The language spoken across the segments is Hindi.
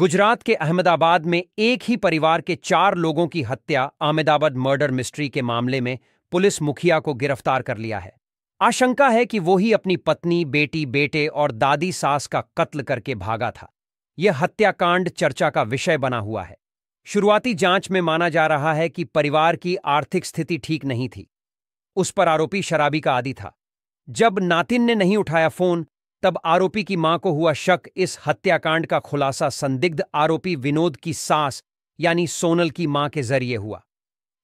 गुजरात के अहमदाबाद में एक ही परिवार के चार लोगों की हत्या अहमदाबाद मर्डर मिस्ट्री के मामले में पुलिस मुखिया को गिरफ्तार कर लिया है आशंका है कि वो ही अपनी पत्नी बेटी बेटे और दादी सास का कत्ल करके भागा था यह हत्याकांड चर्चा का विषय बना हुआ है शुरुआती जांच में माना जा रहा है कि परिवार की आर्थिक स्थिति ठीक नहीं थी उस पर आरोपी शराबी का आदि था जब नातिन ने नहीं उठाया फोन तब आरोपी की मां को हुआ शक इस हत्याकांड का खुलासा संदिग्ध आरोपी विनोद की सास यानी सोनल की मां के जरिए हुआ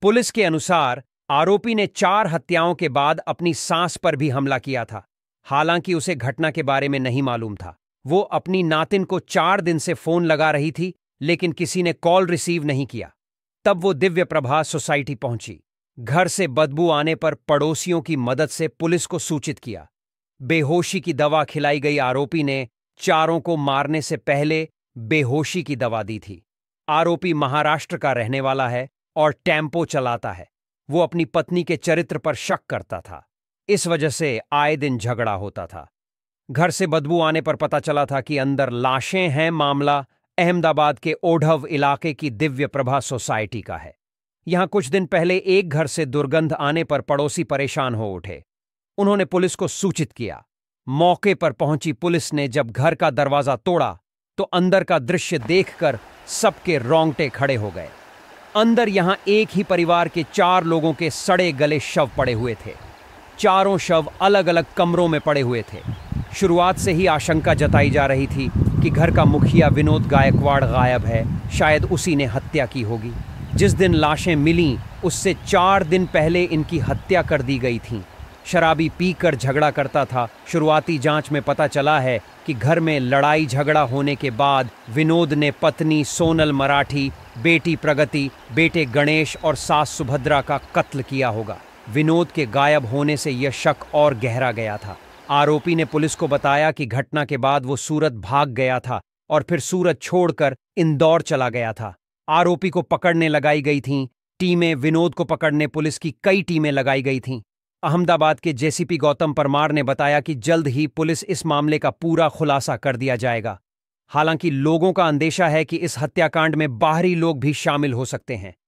पुलिस के अनुसार आरोपी ने चार हत्याओं के बाद अपनी सास पर भी हमला किया था हालांकि उसे घटना के बारे में नहीं मालूम था वो अपनी नातिन को चार दिन से फोन लगा रही थी लेकिन किसी ने कॉल रिसीव नहीं किया तब वो दिव्य प्रभा सोसाइटी पहुंची घर से बदबू आने पर पड़ोसियों की मदद से पुलिस को सूचित किया बेहोशी की दवा खिलाई गई आरोपी ने चारों को मारने से पहले बेहोशी की दवा दी थी आरोपी महाराष्ट्र का रहने वाला है और टेम्पो चलाता है वो अपनी पत्नी के चरित्र पर शक करता था इस वजह से आए दिन झगड़ा होता था घर से बदबू आने पर पता चला था कि अंदर लाशें हैं मामला अहमदाबाद के ओढ़व इलाके की दिव्य प्रभा सोसाइटी का है यहां कुछ दिन पहले एक घर से दुर्गंध आने पर पड़ोसी परेशान हो उठे उन्होंने पुलिस को सूचित किया मौके पर पहुंची पुलिस ने जब घर का दरवाजा तोड़ा तो अंदर का दृश्य देखकर सबके रोंगटे खड़े हो गए अंदर यहां एक ही परिवार के चार लोगों के सड़े गले शव पड़े हुए थे चारों शव अलग अलग कमरों में पड़े हुए थे शुरुआत से ही आशंका जताई जा रही थी कि घर का मुखिया विनोद गायकवाड़ गायब है शायद उसी ने हत्या की होगी जिस दिन लाशें मिली उससे चार दिन पहले इनकी हत्या कर दी गई थी शराबी पीकर झगड़ा करता था शुरुआती जांच में पता चला है कि घर में लड़ाई झगड़ा होने के बाद विनोद ने पत्नी सोनल मराठी बेटी प्रगति बेटे गणेश और सास सुभद्रा का कत्ल किया होगा विनोद के गायब होने से यह शक और गहरा गया था आरोपी ने पुलिस को बताया कि घटना के बाद वो सूरत भाग गया था और फिर सूरत छोड़कर इंदौर चला गया था आरोपी को पकड़ने लगाई गई थीं टीमें विनोद को पकड़ने पुलिस की कई टीमें लगाई गई थीं अहमदाबाद के जेसीपी गौतम परमार ने बताया कि जल्द ही पुलिस इस मामले का पूरा खुलासा कर दिया जाएगा हालांकि लोगों का अंदेशा है कि इस हत्याकांड में बाहरी लोग भी शामिल हो सकते हैं